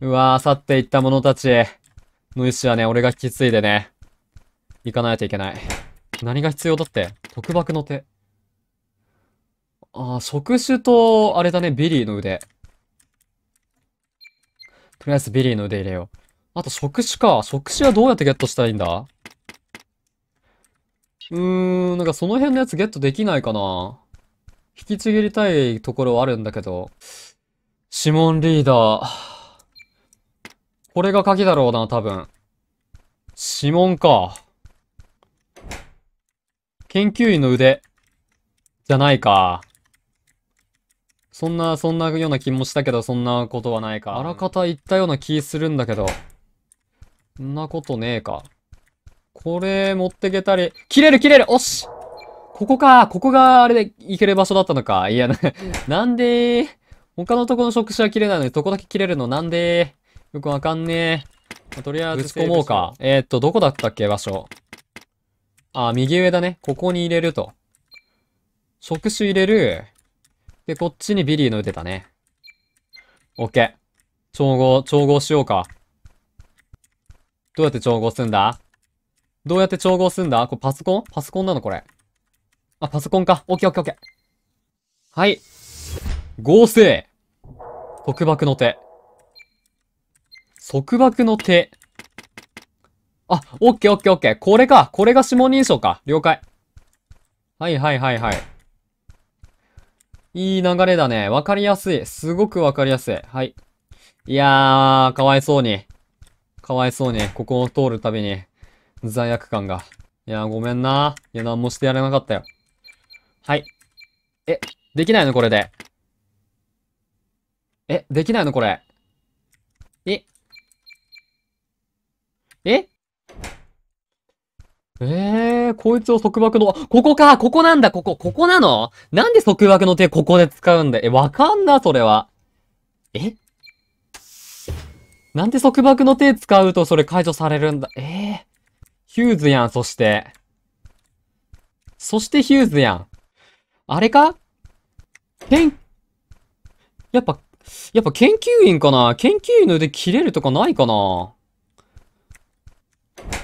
うわー、去っていった者たちの意思はね、俺が引き継いでね、行かないといけない。何が必要だって特爆の手。ああ、触手と、あれだね、ビリーの腕。とりあえずビリーの腕入れよう。あと触手か。触手はどうやってゲットしたらいいんだうーん、なんかその辺のやつゲットできないかな。引きちぎりたいところはあるんだけど。指紋リーダー。これが鍵だろうな、多分。指紋か。研究員の腕。じゃないか。そんな、そんなような気もしたけど、そんなことはないか。あらかた言ったような気するんだけど。そんなことねえか。これ、持ってけたり。切れる切れるおしここかここが、あれで、行ける場所だったのか。いや、な、なんで他のとこの触手は切れないのに、どこだけ切れるのなんでよくわかんねえ。まあ、とりあえず。ぶち込もうか。えー、っと、どこだったっけ場所。あ、右上だね。ここに入れると。触手入れる。で、こっちにビリーの打てたね。オッケー。調合、調合しようか。どうやって調合すんだどうやって調合すんだこれパソコンパソコンなのこれ。あ、パソコンか。オッケーオッケーオッケー。はい。合成束縛の手。束縛の手。あ、オッケーオッケーオッケー。これか。これが指紋認証か。了解。はいはいはいはい。いい流れだね。わかりやすい。すごくわかりやすい。はい。いやー、かわいそうに。かわいそうに、ここを通るたびに、罪悪感が。いやー、ごめんな。いや、なんもしてやれなかったよ。はい。え、できないのこれで。え、できないのこれ。えええー、こいつを束縛の、ここかここなんだここここなのなんで束縛の手ここで使うんだえ、わかんな、それは。えなんで束縛の手使うとそれ解除されるんだええー、ヒューズやん、そして。そしてヒューズやん。あれか変、やっぱ、やっぱ研究員かな研究員の腕切れるとかないかな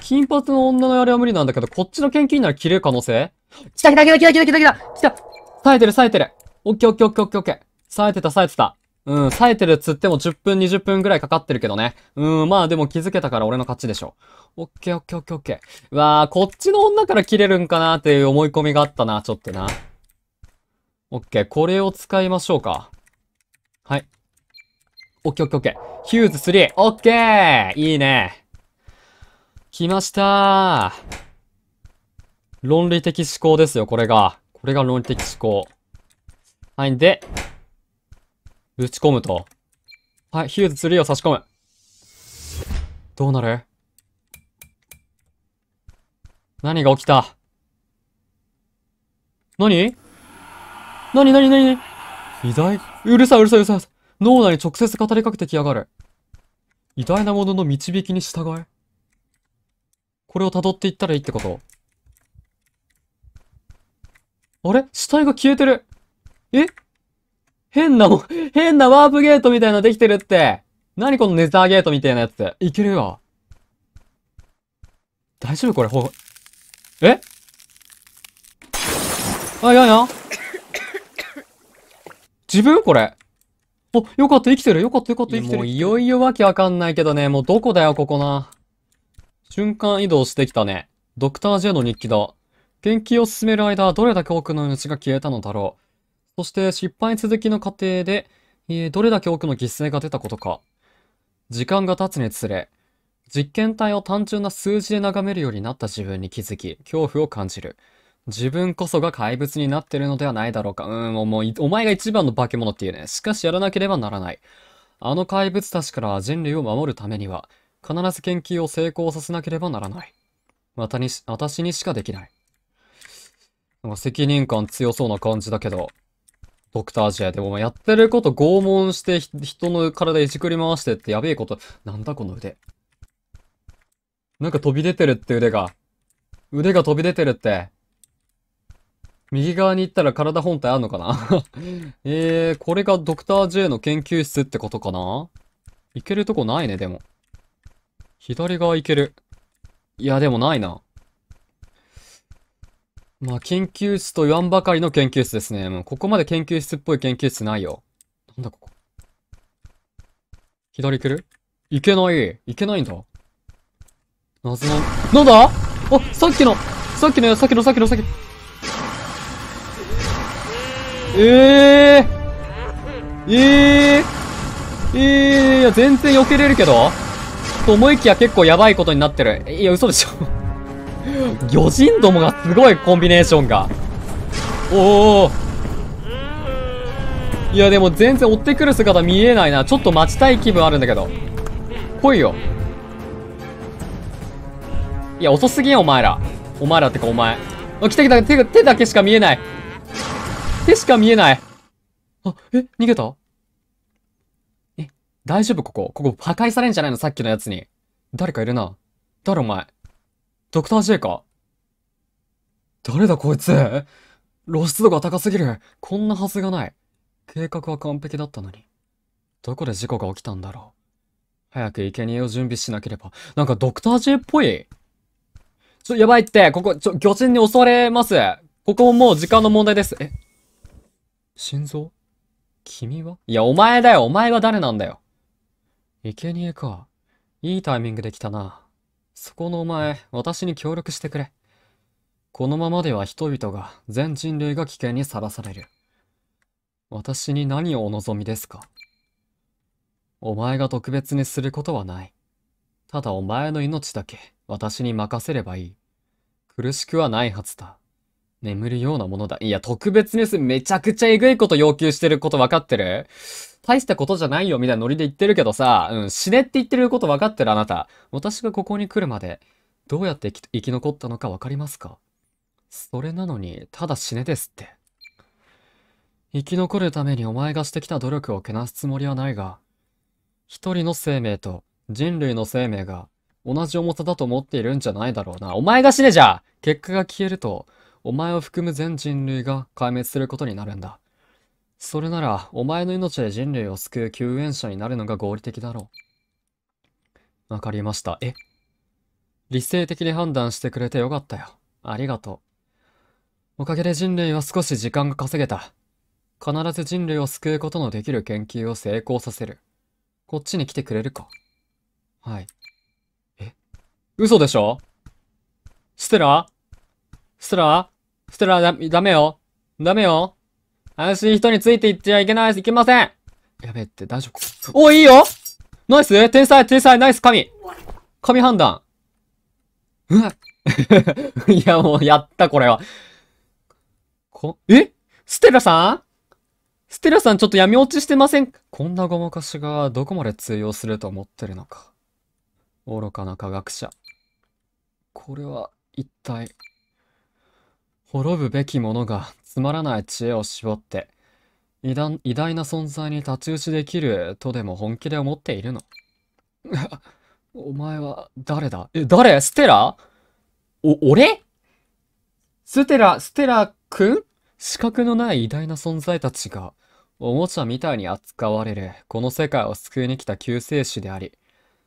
金髪の女のあれは無理なんだけど、こっちの研究員なら切れる可能性来た来た来た来た来た来た来た来た冴えてる冴えてるオッケーオッケーオッケーオッケーオッケー冴えてた冴えてた。うん、冴えてるっつっても10分20分ぐらいかかってるけどね。うん、まあでも気づけたから俺の勝ちでしょ。オッケーオッケーオッケーオッケー。うわー、こっちの女から切れるんかなっていう思い込みがあったな、ちょっとな。オッケー、これを使いましょうか。はい。オッケーオッケーヒューズ3。オッケーいいね。来ました論理的思考ですよ、これが。これが論理的思考。はい、で、打ち込むと。はい、ヒューズ3を差し込む。どうなる何が起きた何何何何何偉大うるさいうるさいうるさい。脳内に直接語りかけてきやがる。偉大なものの導きに従え。これを辿っていったらいいってことあれ死体が消えてる。え変なも、変なワープゲートみたいなできてるって。何このネザーゲートみたいなやつ。いけるよ。大丈夫これ、ほ、えあ、いやいや。自分これ。お、よかった、生きてる。よかった、よかった、生きてる。もういよいよわけわかんないけどね。もうどこだよ、ここな。瞬間移動してきたね。ドクター・ジェの日記だ。研究を進める間、どれだけ多くの命が消えたのだろう。そして失敗続きの過程で、えー、どれだけ多くの犠牲が出たことか。時間が経つにつれ、実験体を単純な数字で眺めるようになった自分に気づき、恐怖を感じる。自分こそが怪物になってるのではないだろうか。うん、もう、お前が一番の化け物っていうね。しかしやらなければならない。あの怪物たちから人類を守るためには、必ず研究を成功させなければならない。またにし、私にしかできない。なんか責任感強そうな感じだけど、ドクタージェでもやってること拷問して人の体いじくり回してってやべえこと。なんだこの腕。なんか飛び出てるって腕が。腕が飛び出てるって。右側に行ったら体本体あんのかな えー、これがドクター J の研究室ってことかな行けるとこないね、でも。左側行ける。いや、でもないな。まあ、研究室と言わんばかりの研究室ですね。もう、ここまで研究室っぽい研究室ないよ。なんだここ。左行ける行けない。行けないんだ。謎の、なんだあさっきのさっきのや、さっきのさっきのさっきの。えー、えー、えー、いや、全然避けれるけどと思いきや結構やばいことになってる。いや、嘘でしょ。魚人どもがすごいコンビネーションが。おお。いや、でも全然追ってくる姿見えないな。ちょっと待ちたい気分あるんだけど。来いよ。いや、遅すぎん、お前ら。お前らってか、お前。あ、来た来た手、手だけしか見えない。手しか見えないあ、え、逃げたえ、大丈夫ここここ破壊されんじゃないのさっきのやつに。誰かいるな。誰お前。ドクター J か。誰だこいつ露出度が高すぎる。こんなはずがない。計画は完璧だったのに。どこで事故が起きたんだろう。早く生贄を準備しなければ。なんかドクター J っぽい。ちょ、やばいって、ここ、ちょ、魚人に襲われます。ここもう時間の問題です。え心臓君はいや、お前だよお前は誰なんだよ生贄か。いいタイミングで来たな。そこのお前、私に協力してくれ。このままでは人々が、全人類が危険にさらされる。私に何をお望みですかお前が特別にすることはない。ただお前の命だけ、私に任せればいい。苦しくはないはずだ。眠るようなものだ。いや、特別です。めちゃくちゃえぐいこと要求してること分かってる大したことじゃないよ、みたいなノリで言ってるけどさ、うん、死ねって言ってること分かってる、あなた。私がここに来るまで、どうやって生き残ったのか分かりますかそれなのに、ただ死ねですって。生き残るためにお前がしてきた努力をけなすつもりはないが、一人の生命と人類の生命が同じ重さだと思っているんじゃないだろうな。お前が死ねじゃ結果が消えると、お前を含む全人類が壊滅することになるんだ。それなら、お前の命で人類を救う救援者になるのが合理的だろう。わかりました。え理性的に判断してくれてよかったよ。ありがとう。おかげで人類は少し時間が稼げた。必ず人類を救うことのできる研究を成功させる。こっちに来てくれるかはい。え嘘でしょステラステラしたらだ、ダメよ。ダメよ。怪しい人についていっちゃいけない、いけません。やべって、大丈夫お、いいよナイス天才、天才、ナイス神神判断。うわ いや、もう、やった、これは。こ、えステラさんステラさんちょっと闇落ちしてませんこんなごまかしがどこまで通用すると思ってるのか。愚かな科学者。これは一体。滅ぶべき者がつまらない知恵を絞って、偉大偉大な存在に太刀打ちできるとでも本気で思っているの。お前は誰だえ、誰ステラお、俺ステラ、ステラ君資格のない偉大な存在たちが、おもちゃみたいに扱われる、この世界を救いに来た救世主であり、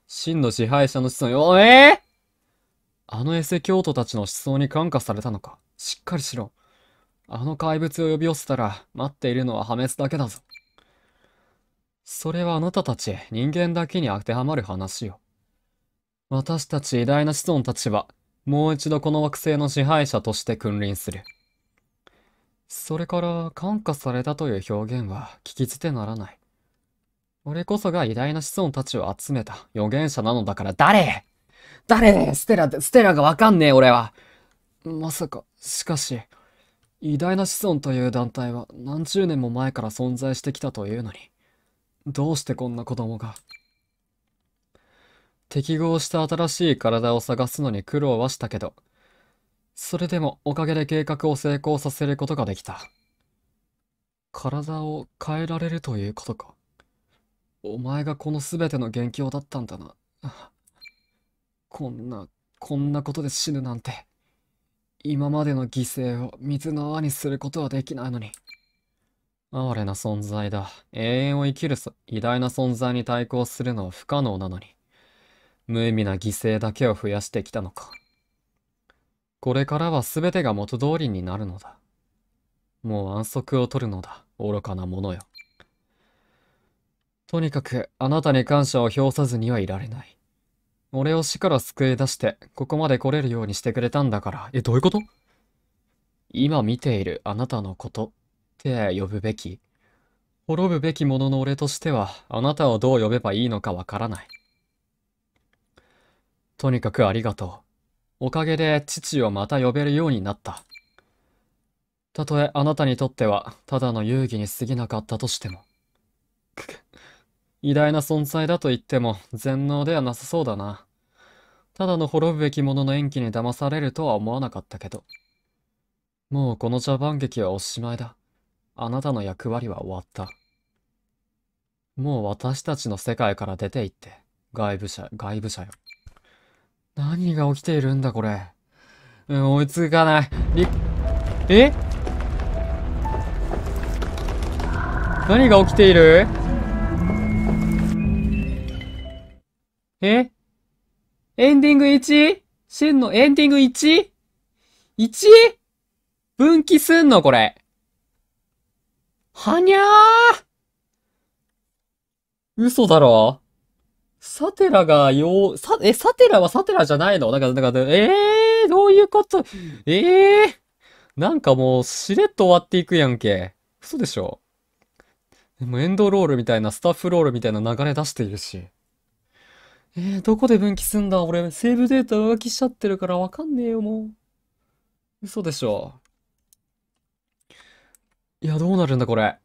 真の支配者の子孫よ、えー、あのエセ教徒たちの思想に感化されたのかしっかりしろ。あの怪物を呼び寄せたら、待っているのは破滅だけだぞ。それはあなたたち人間だけに当てはまる話よ。私たち偉大な子孫たちは、もう一度この惑星の支配者として君臨する。それから、感化されたという表現は聞き捨てならない。俺こそが偉大な子孫たちを集めた預言者なのだから誰誰ステラ、ステラがわかんねえ俺は。まさか、しかし、偉大な子孫という団体は何十年も前から存在してきたというのに、どうしてこんな子供が。適合した新しい体を探すのに苦労はしたけど、それでもおかげで計画を成功させることができた。体を変えられるということか。お前がこの全ての元凶だったんだな。こんな、こんなことで死ぬなんて。今までの犠牲を水の泡にすることはできないのに。哀れな存在だ。永遠を生きる偉大な存在に対抗するのは不可能なのに。無意味な犠牲だけを増やしてきたのか。これからは全てが元通りになるのだ。もう安息を取るのだ。愚かなものよ。とにかく、あなたに感謝を表さずにはいられない。俺を死から救い出して、ここまで来れるようにしてくれたんだから。え、どういうこと今見ているあなたのことって呼ぶべき。滅ぶべきものの俺としては、あなたをどう呼べばいいのかわからない。とにかくありがとう。おかげで父をまた呼べるようになった。たとえあなたにとっては、ただの遊戯に過ぎなかったとしても。偉大な存在だと言っても、全能ではなさそうだな。ただの滅ぶべき者の演技に騙されるとは思わなかったけど。もうこの茶番劇はおしまいだ。あなたの役割は終わった。もう私たちの世界から出て行って。外部者、外部者よ。何が起きているんだこれ。うん、追いつかない。り、え何が起きているえエンディング 1? シェンのエンディング 1?1? 分岐すんのこれ。はにゃー嘘だろサテラが、よう、さ、え、サテラはサテラじゃないのなんか、なんか、ええー、どういうことええー、なんかもう、しれっと終わっていくやんけ。嘘でしょでもエンドロールみたいな、スタッフロールみたいな流れ出しているし。えー、どこで分岐すんだ俺、セーブデータ浮気しちゃってるからわかんねえよ、もう。嘘でしょ。いや、どうなるんだ、これ。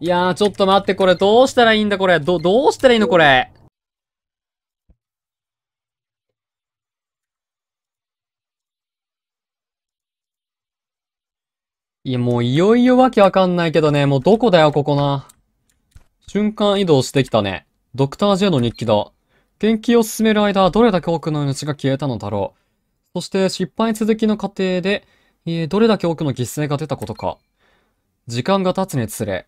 いやー、ちょっと待って、これ、どうしたらいいんだ、これ。ど、どうしたらいいの、これ。いや、もういよいよわけわかんないけどね、もうどこだよ、ここな。瞬間移動してきたね。ドクター・ジェの日記だ。研究を進める間、どれだけ多くの命が消えたのだろう。そして失敗続きの過程で、えどれだけ多くの犠牲が出たことか。時間が経つにつれ、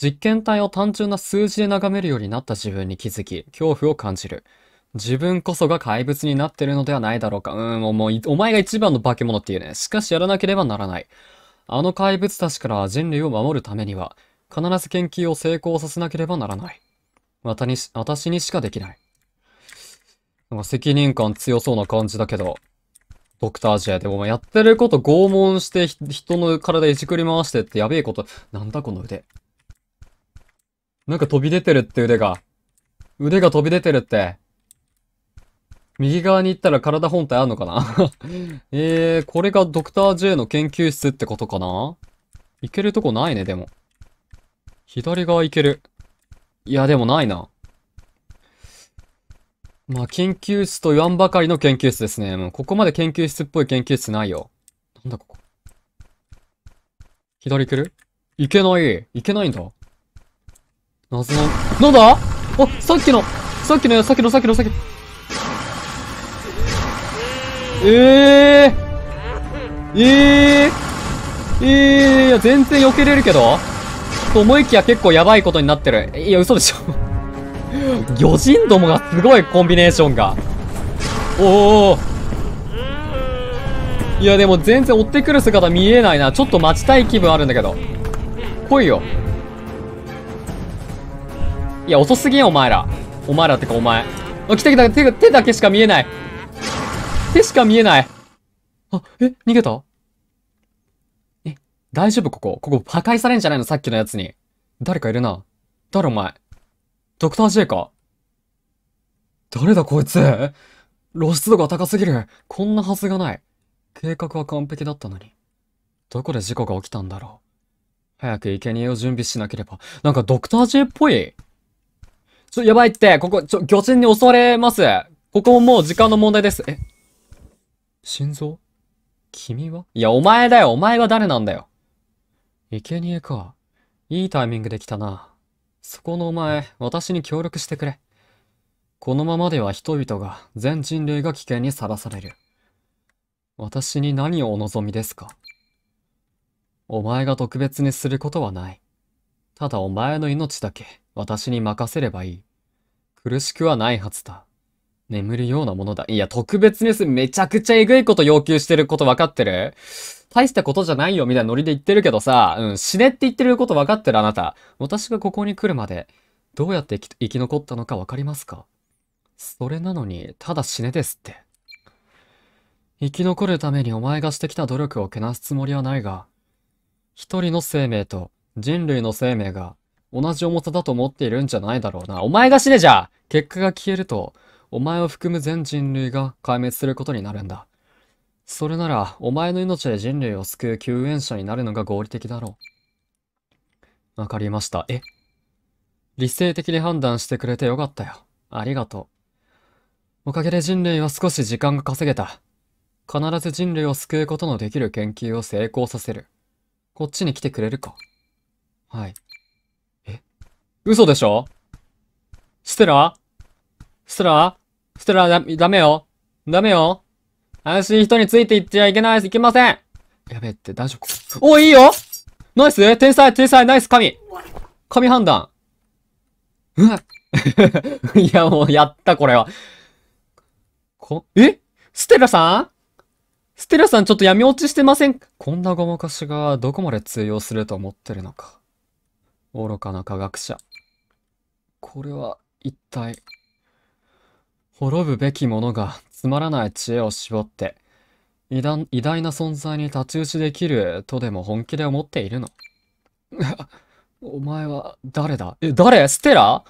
実験体を単純な数字で眺めるようになった自分に気づき、恐怖を感じる。自分こそが怪物になってるのではないだろうか。うん、もう、お前が一番の化け物っていうね。しかしやらなければならない。あの怪物たちから人類を守るためには、必ず研究を成功させなければならない。私私にしかできない。なんか責任感強そうな感じだけど、ドクター J でもやってること拷問して人の体いじくり回してってやべえこと。なんだこの腕。なんか飛び出てるって腕が。腕が飛び出てるって。右側に行ったら体本体あんのかな えー、これがドクター J の研究室ってことかな行けるとこないね、でも。左側行ける。いや、でもないな。まあ、研究室と言わんばかりの研究室ですね。もう、ここまで研究室っぽい研究室ないよ。なんだここ。左行ける行けない。行けないんだ。謎の、なんだあ、さっきの、さっきの、さっきの、さっきの、さっきの。えー、えー、えー、いや、全然避けれるけど。と思いきや結構やばいことになってる。いや、嘘でしょ。魚人どもがすごいコンビネーションが。おお。いや、でも全然追ってくる姿見えないな。ちょっと待ちたい気分あるんだけど。来いよ。いや、遅すぎん、お前ら。お前らってか、お前。あ、来た来た手、手だけしか見えない。手しか見えない。あ、え、逃げた大丈夫ここここ破壊されんじゃないのさっきのやつに。誰かいるな。誰お前。ドクター J か誰だこいつ露出度が高すぎる。こんなはずがない。計画は完璧だったのに。どこで事故が起きたんだろう。早く生贄を準備しなければ。なんかドクター J っぽい。ちょ、やばいって、ここ、ちょ、魚人に襲われます。ここももう時間の問題です。え心臓君はいや、お前だよ。お前は誰なんだよ。生贄か。いいタイミングで来たな。そこのお前、私に協力してくれ。このままでは人々が、全人類が危険にさらされる。私に何をお望みですかお前が特別にすることはない。ただお前の命だけ、私に任せればいい。苦しくはないはずだ。眠るようなものだ。いや、特別にす、めちゃくちゃえぐいこと要求してること分かってる大したことじゃないよみたいなノリで言ってるけどさ、うん、死ねって言ってること分かってるあなた。私がここに来るまで、どうやって生き残ったのか分かりますかそれなのに、ただ死ねですって。生き残るためにお前がしてきた努力をけなすつもりはないが、一人の生命と人類の生命が同じ重さだと思っているんじゃないだろうな。お前が死ねじゃ結果が消えると、お前を含む全人類が壊滅することになるんだ。それなら、お前の命で人類を救う救援者になるのが合理的だろう。わかりました。え理性的に判断してくれてよかったよ。ありがとう。おかげで人類は少し時間が稼げた。必ず人類を救うことのできる研究を成功させる。こっちに来てくれるかはい。え嘘でしょステラステラステラだ、ダメよダメよ怪しい人についていっちゃいけないいけません。やべって、大丈夫お、いいよナイス天才、天才、ナイス、神神判断。うわ いや、もう、やった、これは。こ、えステラさんステラさん、ちょっと闇落ちしてませんこんなごまかしが、どこまで通用すると思ってるのか。愚かな科学者。これは、一体。滅ぶべき者がつまらない知恵を絞って、偉大偉大な存在に太刀打ちできるとでも本気で思っているの。お前は誰だえ、誰ステラ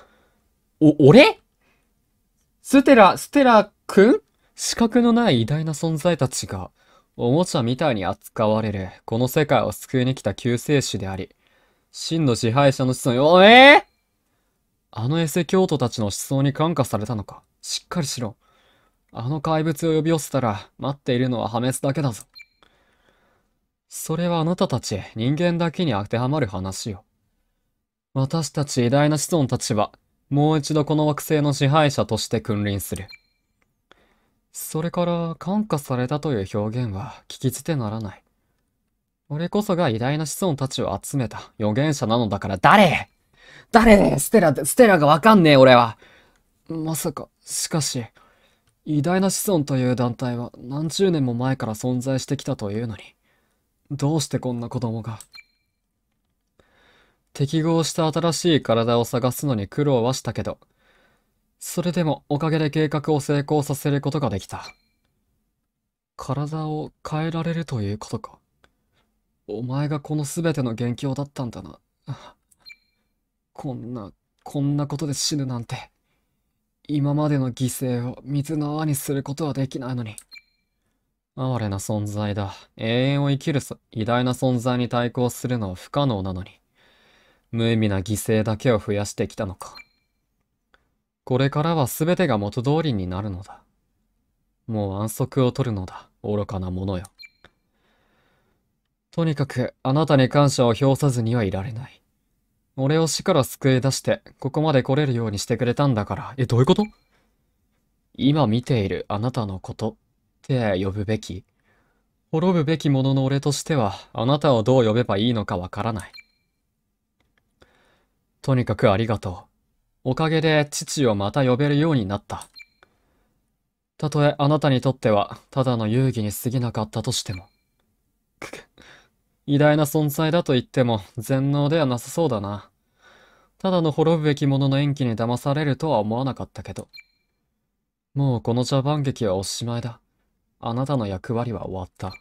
お、俺ステラ、ステラくん資格のない偉大な存在たちが、おもちゃみたいに扱われる、この世界を救いに来た救世主であり、真の支配者の子孫よ、えー、あのエセ教徒たちの思想に感化されたのかしっかりしろ。あの怪物を呼び寄せたら、待っているのは破滅だけだぞ。それはあなたたち人間だけに当てはまる話よ。私たち偉大な子孫たちは、もう一度この惑星の支配者として君臨する。それから、感化されたという表現は聞き捨てならない。俺こそが偉大な子孫たちを集めた預言者なのだから誰誰ステラ、ステラがわかんねえ俺は。まさか、しかし、偉大な子孫という団体は何十年も前から存在してきたというのに、どうしてこんな子供が。適合した新しい体を探すのに苦労はしたけど、それでもおかげで計画を成功させることができた。体を変えられるということか。お前がこの全ての元凶だったんだな。こんな、こんなことで死ぬなんて。今までの犠牲を水の泡にすることはできないのに。哀れな存在だ。永遠を生きる偉大な存在に対抗するのは不可能なのに。無意味な犠牲だけを増やしてきたのか。これからは全てが元通りになるのだ。もう安息を取るのだ。愚かなものよ。とにかく、あなたに感謝を表さずにはいられない。俺を死から救い出して、ここまで来れるようにしてくれたんだから。え、どういうこと今見ているあなたのことって呼ぶべき。滅ぶべきものの俺としては、あなたをどう呼べばいいのかわからない。とにかくありがとう。おかげで父をまた呼べるようになった。たとえあなたにとっては、ただの遊戯に過ぎなかったとしても。偉大な存在だと言っても全能ではなさそうだな。ただの滅ぶべき者の演技に騙されるとは思わなかったけど。もうこの茶番劇はおしまいだ。あなたの役割は終わった。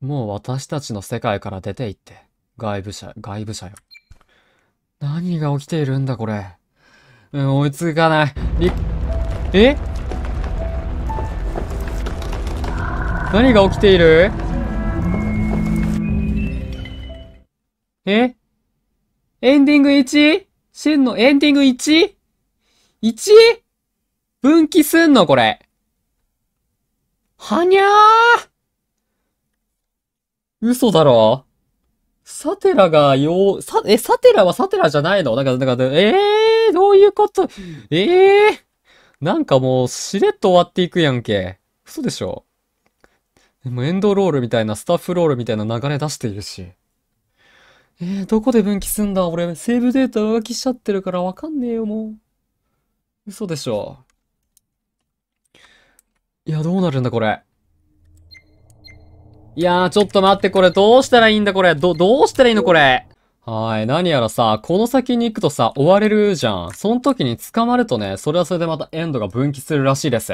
もう私たちの世界から出て行って。外部者、外部者よ。何が起きているんだこれ。うん、追いつかない。り、え何が起きているえエンディング 1? シンのエンディング 1?1? 分岐すんのこれ。はにゃー嘘だろサテラが、よう、さ、え、サテラはサテラじゃないのなんか、なんか、ええー、どういうことええー、なんかもう、しれっと終わっていくやんけ。嘘でしょもうエンドロールみたいな、スタッフロールみたいな流れ出しているし。えー、どこで分岐すんだ俺、セーブデータ浮気しちゃってるからわかんねえよ、もう。嘘でしょ。いや、どうなるんだ、これ。いやー、ちょっと待って、これ、どうしたらいいんだ、これ。ど、どうしたらいいの、これ。はい。何やらさ、この先に行くとさ、追われるじゃん。その時に捕まるとね、それはそれでまたエンドが分岐するらしいです。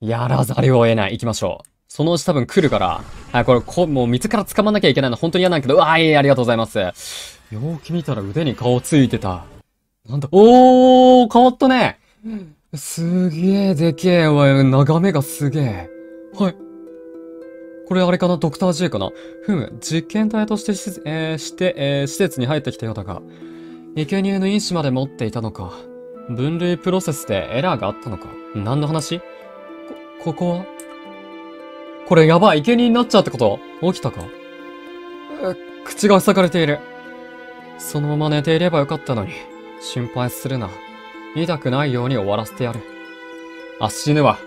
やらざるを得ない。行きましょう。そのうち多分来るから。はい、これ、こ、もう水から捕まんなきゃいけないの本当に嫌なんけど、うわーい、ありがとうございます。よーく見たら腕に顔ついてた。なんだ、おー、変わったね。すげえでけえ、わ、眺めがすげえ。はい。これあれかなドクター J かなふむ、実験体として施設、えー、して、えー、施設に入ってきたようだが、生贄の因子まで持っていたのか。分類プロセスでエラーがあったのか。何の話こ、ここはこれやばい、生贄になっちゃうってこと起きたか口が塞がれている。そのまま寝ていればよかったのに、心配するな。痛くないように終わらせてやる。あ、死ぬわ。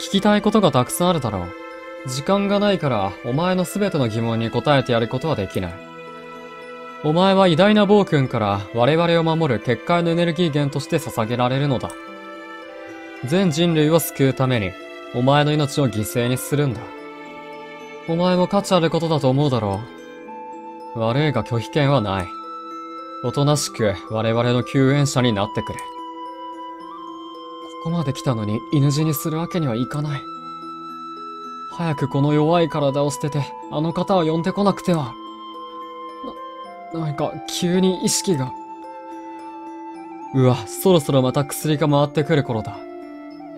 聞きたいことがたくさんあるだろう。時間がないから、お前のすべての疑問に答えてやることはできない。お前は偉大な暴君から我々を守る結界のエネルギー源として捧げられるのだ。全人類を救うために、お前の命を犠牲にするんだ。お前も価値あることだと思うだろう。悪いが拒否権はない。おとなしく我々の救援者になってくれ。ここまで来たのに犬死にするわけにはいかない。早くこの弱い体を捨てて、あの方を呼んでこなくては。な、なんか急に意識が。うわ、そろそろまた薬が回ってくる頃だ。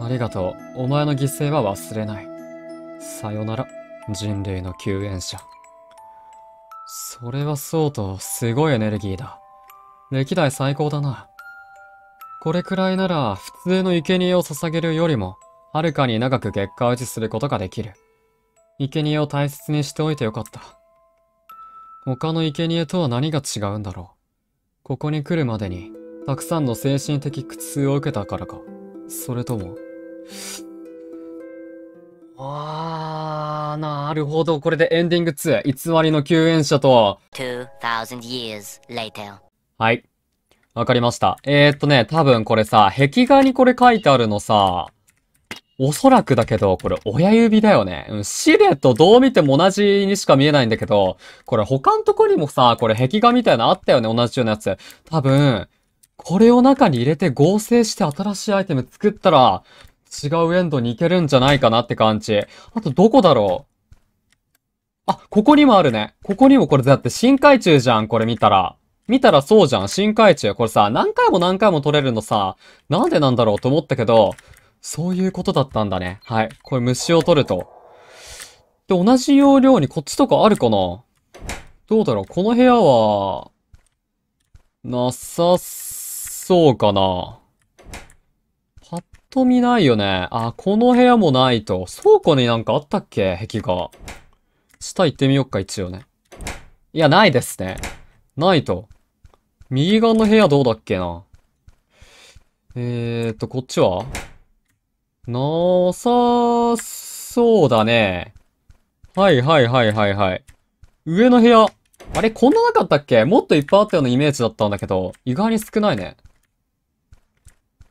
ありがとう。お前の犠牲は忘れない。さよなら、人類の救援者。それはそうと、すごいエネルギーだ。歴代最高だな。これくらいなら、普通の生贄を捧げるよりも、はるかに長く月下打ちすることができる。生贄を大切にしておいてよかった。他の生贄とは何が違うんだろう。ここに来るまでに、たくさんの精神的苦痛を受けたからか。それとも、あー、なるほど。これでエンディング2、偽りの救援者と。はい。わかりました。えー、っとね、多分これさ、壁画にこれ書いてあるのさ、おそらくだけど、これ親指だよね。うん、シルエットどう見ても同じにしか見えないんだけど、これ他のとこにもさ、これ壁画みたいなのあったよね、同じようなやつ。多分、これを中に入れて合成して新しいアイテム作ったら、違うエンドに行けるんじゃないかなって感じ。あとどこだろうあ、ここにもあるね。ここにもこれだって深海中じゃん、これ見たら。見たらそうじゃん、深海中。これさ、何回も何回も取れるのさ、なんでなんだろうと思ったけど、そういうことだったんだね。はい。これ虫を取ると。で、同じ要領にこっちとかあるかなどうだろうこの部屋は、なさそうかなと見ないよね。あ、この部屋もないと。倉庫になんかあったっけ壁が。下行ってみよっか、一応ね。いや、ないですね。ないと。右側の部屋どうだっけな。えーと、こっちはなさそうだね。はいはいはいはいはい。上の部屋。あれこんななかったっけもっといっぱいあったようなイメージだったんだけど、意外に少ないね。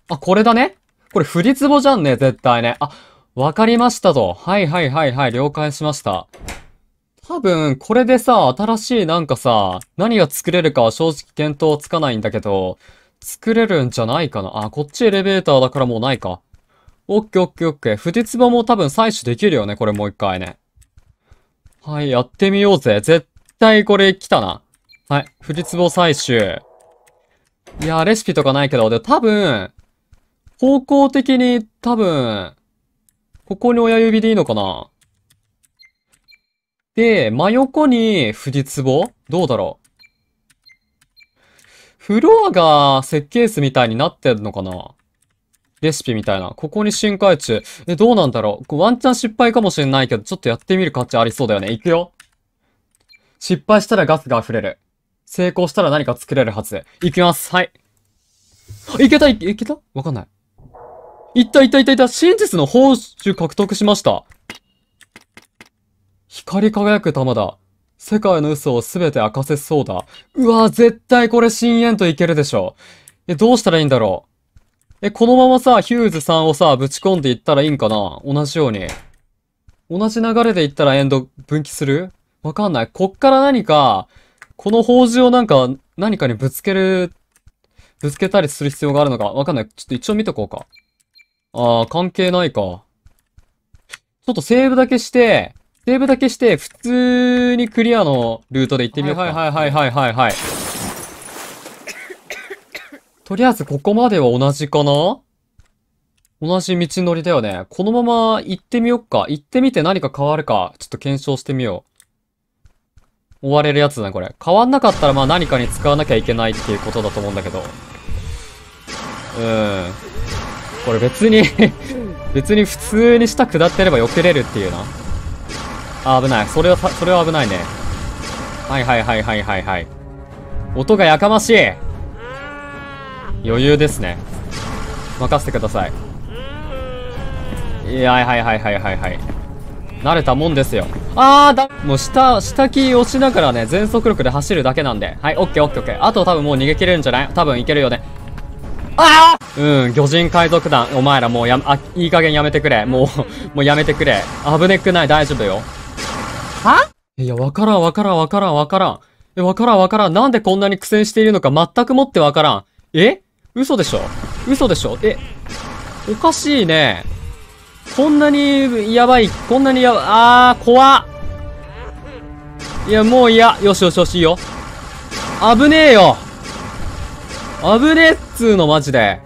あ、これだねこれ、振り壺じゃんね、絶対ね。あ、わかりましたと。はいはいはいはい、了解しました。多分、これでさ、新しいなんかさ、何が作れるかは正直検討つかないんだけど、作れるんじゃないかな。あ、こっちエレベーターだからもうないか。オッケーオッケーオッケー。フりツバも多分採取できるよね、これもう一回ね。はい、やってみようぜ。絶対これ来たな。はい、フりツボ採取。いやレシピとかないけど、で、多分、方向的に多分、ここに親指でいいのかなで、真横に藤壺どうだろうフロアが設計図みたいになってんのかなレシピみたいな。ここに深海中。え、どうなんだろうワンチャン失敗かもしれないけど、ちょっとやってみる価値ありそうだよね。いくよ。失敗したらガスが溢れる。成功したら何か作れるはず。いきます。はい。いけたいけたわかんない。いったいったいったいった。真実の報酬獲得しました。光り輝く玉だ。世界の嘘をすべて明かせそうだ。うわぁ、絶対これ深淵といけるでしょ。え、どうしたらいいんだろう。え、このままさ、ヒューズさんをさ、ぶち込んでいったらいいんかな同じように。同じ流れでいったらエンド分岐するわかんない。こっから何か、この法事をなんか、何かにぶつける、ぶつけたりする必要があるのかわかんない。ちょっと一応見とこうか。ああ、関係ないか。ちょっとセーブだけして、セーブだけして、普通にクリアのルートで行ってみようか。はいはいはいはいはい、はい。とりあえずここまでは同じかな同じ道のりだよね。このまま行ってみよっか。行ってみて何か変わるか、ちょっと検証してみよう。追われるやつだね、これ。変わんなかったらまあ何かに使わなきゃいけないっていうことだと思うんだけど。うん。これ別に別に普通に下下ってれば避けれるっていうな。あ、危ない。それは、それは危ないね。はいはいはいはいはいはい。音がやかましい余裕ですね。任せてください。いや、はいはいはいはいはいはい。慣れたもんですよ。あーだ、もう下、下キー押しながらね、全速力で走るだけなんで。はい、オッケーオッケーオッケー。あと多分もう逃げ切れるんじゃない多分いけるよね。ああうん、魚人海賊団、お前らもうや、あ、いい加減やめてくれ。もう、もうやめてくれ。危ねくない、大丈夫よ。はいや、わからん、わからん、わからん、わからん。え、わからん、わからん。なんでこんなに苦戦しているのか全くもってわからん。え嘘でしょ嘘でしょえ、おかしいね。こんなに、やばい、こんなにやばい、あー、怖っ。いや、もういや、よしよしよし、いいよ。危ねえよ。危ねえっつーの、マジで。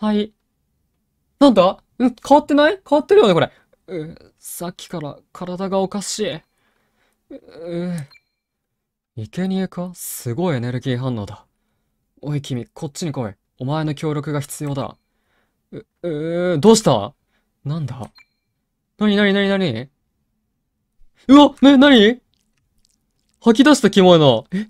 はい。なんだ変わってない変わってるよね、これ。さっきから体がおかしい。うけにえかすごいエネルギー反応だ。おい君、こっちに来い。お前の協力が必要だ。う、うどうしたなんだなになになになにうわな、なに吐き出したキモいの。え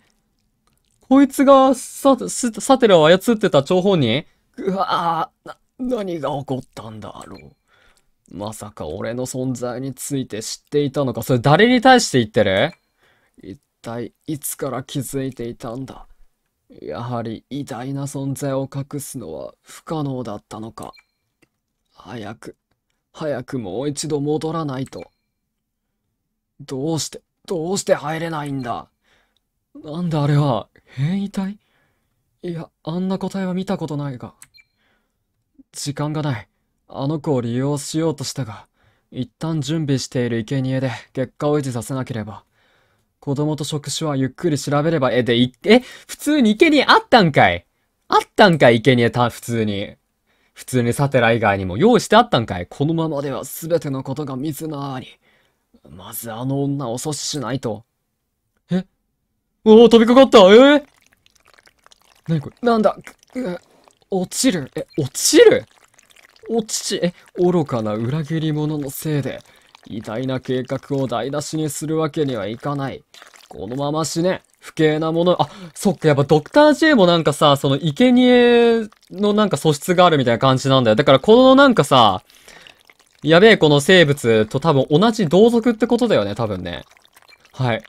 こいつが、さ、さてらを操ってた張本人うわあ、な、何が起こったんだろう。まさか俺の存在について知っていたのか、それ誰に対して言ってる一体いつから気づいていたんだやはり偉大な存在を隠すのは不可能だったのか。早く、早くもう一度戻らないと。どうして、どうして入れないんだなんだあれは、変異体いや、あんな個体は見たことないが。時間がない。あの子を利用しようとしたが、一旦準備している生贄で結果を維持させなければ。子供と職種はゆっくり調べれば、え、で、い、え、普通に生贄あったんかいあったんかい生贄た、普通に。普通にサテラ以外にも用意してあったんかいこのままでは全てのことが水のあり。まずあの女を阻止しないと。えおお、飛びかかったえー何これなんだ落ちるえ、落ちる落ち、え、愚かな裏切り者のせいで、偉大な計画を台無しにするわけにはいかない。このまま死ね。不敬なもの。あ、そっか、やっぱドクター J もなんかさ、その生贄のなんか素質があるみたいな感じなんだよ。だからこのなんかさ、やべえこの生物と多分同じ同族ってことだよね、多分ね。はい。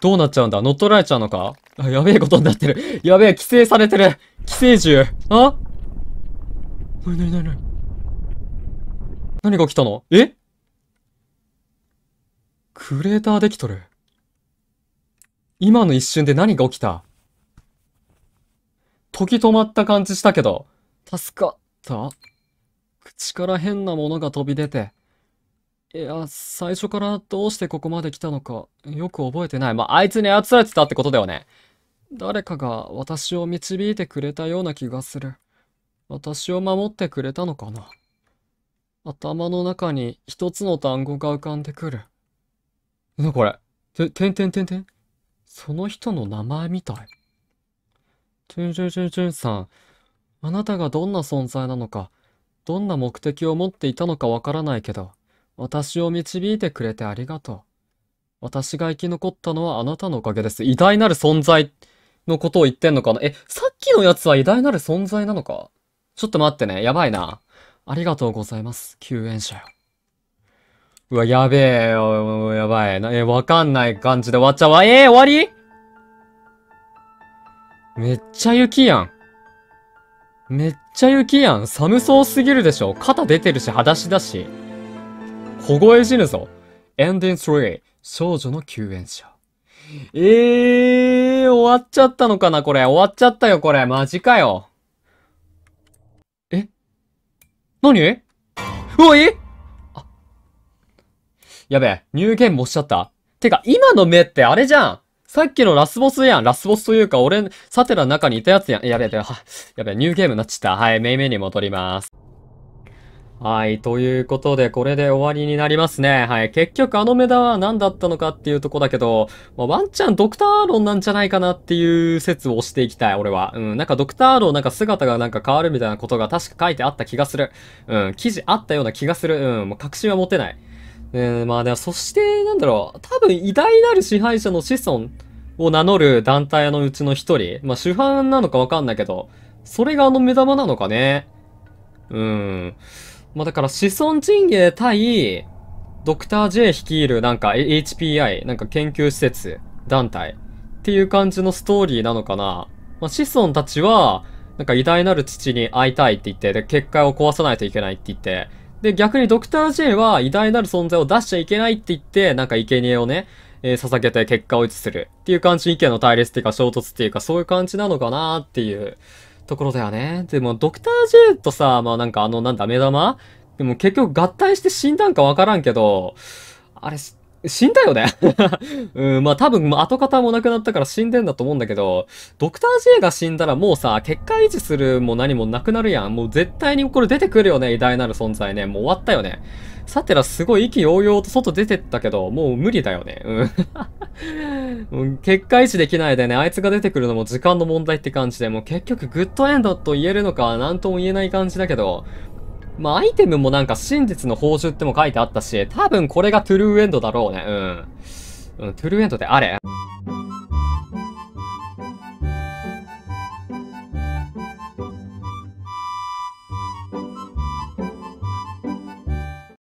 どうなっちゃうんだ乗っ取られちゃうのかあ、やべえことになってる。やべえ、規制されてる。寄生獣。あなになになに何が起きたのえクレーターできとる。今の一瞬で何が起きた時止まった感じしたけど、助かった口から変なものが飛び出て、いや、最初からどうしてここまで来たのか、よく覚えてない。まあ、あいつに操られてたってことだよね。誰かが私を導いてくれたような気がする。私を守ってくれたのかな。頭の中に一つの単語が浮かんでくる。な、これ。て、てんてんてんてん。その人の名前みたい。チュンチュンチュンチュンさん。あなたがどんな存在なのか、どんな目的を持っていたのかわからないけど、私を導いてくれてありがとう。私が生き残ったのはあなたのおかげです。偉大なる存在のことを言ってんのかなえ、さっきのやつは偉大なる存在なのかちょっと待ってね。やばいな。ありがとうございます。救援者よ。うわ、やべえよ。やばいな。え、わかんない感じで終わっちゃうわ。えー、終わりめっちゃ雪やん。めっちゃ雪やん。寒そうすぎるでしょ。肩出てるし、裸足だし。凍え死ぬぞ。エンディング3、少女の救援者。えー、終わっちゃったのかな、これ。終わっちゃったよ、これ。マジかよ。え何うわ、えあ。やべえ、ニューゲーム押しちゃった。てか、今の目ってあれじゃん。さっきのラスボスやん。ラスボスというか、俺、サテラの中にいたやつやん。やべえ、やべえ、やべえニューゲームになっちゃった。はい、めいめいに戻ります。はい。ということで、これで終わりになりますね。はい。結局、あの目玉は何だったのかっていうとこだけど、まあ、ワンチャンドクターアーロンなんじゃないかなっていう説を押していきたい、俺は。うん。なんかドクターアーロンなんか姿がなんか変わるみたいなことが確か書いてあった気がする。うん。記事あったような気がする。うん。もう確信は持てない。えー、まあでも、そして、なんだろう。多分、偉大なる支配者の子孫を名乗る団体のうちの一人。まあ、主犯なのかわかんないけど、それがあの目玉なのかね。うん。まあ、だから、子孫陣営対、ドクター J 率いるなんか HPI、なんか研究施設、団体っていう感じのストーリーなのかな。まあ、子孫たちは、なんか偉大なる父に会いたいって言って、で、結界を壊さないといけないって言って、で、逆にドクター J は偉大なる存在を出しちゃいけないって言って、なんか生贄をね、えー、捧げて結果を一致するっていう感じ、意見の対立っていうか衝突っていうか、そういう感じなのかなっていう。ところだよね。でも、ドクター・ジェイとさ、まあなんかあの、なんだ、目玉でも結局合体して死んだんかわからんけど、あれ、死んだよね うん、まあ多分、後方もなくなったから死んでんだと思うんだけど、ドクタージェイが死んだらもうさ、結果維持するも何もなくなるやん。もう絶対にこれ出てくるよね、偉大なる存在ね。もう終わったよね。さてら、すごい意気揚々と外出てったけど、もう無理だよね。うん。結果維持できないでね、あいつが出てくるのも時間の問題って感じで、もう結局グッドエンドと言えるのか、なんとも言えない感じだけど、まあアイテムもなんか真実の報酬っても書いてあったし、多分これがトゥルーエンドだろうね。うん。うん、トゥルーエンドであれ。